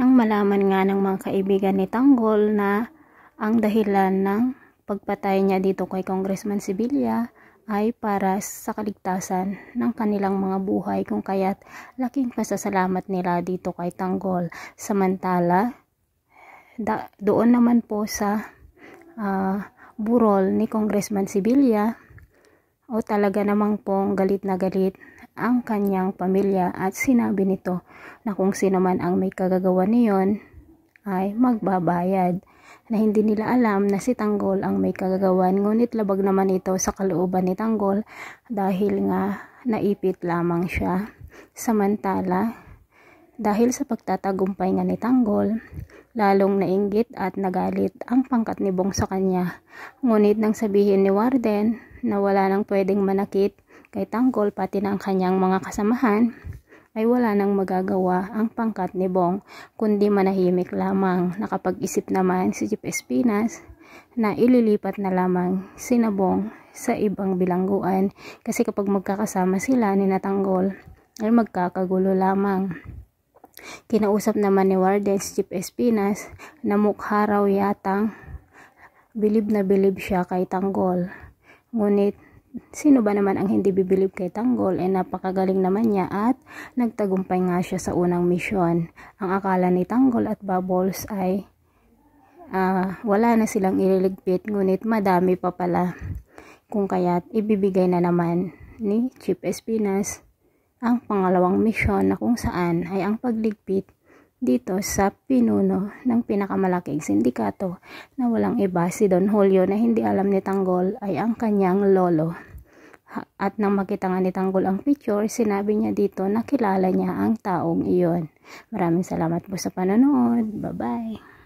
nang malaman nga ng mga kaibigan ni Tanggol na ang dahilan ng pagpatay niya dito kay Congressman Sibilya ay para sa kaligtasan ng kanilang mga buhay kung kaya't laking pasasalamat nila dito kay Tanggol. Samantala, da, doon naman po sa uh, burol ni Congressman Sibilya o talaga namang pong galit na galit ang kanyang pamilya at sinabi nito na kung sino man ang may kagagawa niyon ay magbabayad na hindi nila alam na si Tanggol ang may kagagawan ngunit labag naman ito sa kalooban ni Tanggol dahil nga naipit lamang siya samantala dahil sa pagtatagumpay nga ni Tanggol, lalong nainggit at nagalit ang pangkat ni Bong sa kanya. Ngunit nang sabihin ni Warden na wala nang pwedeng manakit kay Tanggol pati na ang kanyang mga kasamahan ay wala nang magagawa ang pangkat ni Bong kundi manahimik lamang. Nakapag-isip naman si Jeep Espinas na ililipat na lamang si Nabong sa ibang bilangguan kasi kapag magkakasama sila ni Natanggol ay magkakagulo lamang. Kinausap naman ni Warden si Chief Espinas na mukha raw yatang bilib na bilib siya kay Tanggol. Ngunit sino ba naman ang hindi bibilib kay Tanggol ay eh, napakagaling naman niya at nagtagumpay nga siya sa unang misyon. Ang akala ni Tanggol at Bubbles ay uh, wala na silang ililigpit ngunit madami pa pala. Kung kaya't ibibigay na naman ni Chief Espinas ang pangalawang misyon na kung saan ay ang pagligpit dito sa pinuno ng pinakamalaking sindikato na walang iba si Don Julio na hindi alam ni Tanggol ay ang kanyang lolo. At nang makita nga ni Tanggol ang picture, sinabi niya dito na kilala niya ang taong iyon. Maraming salamat po sa panonood. Bye-bye!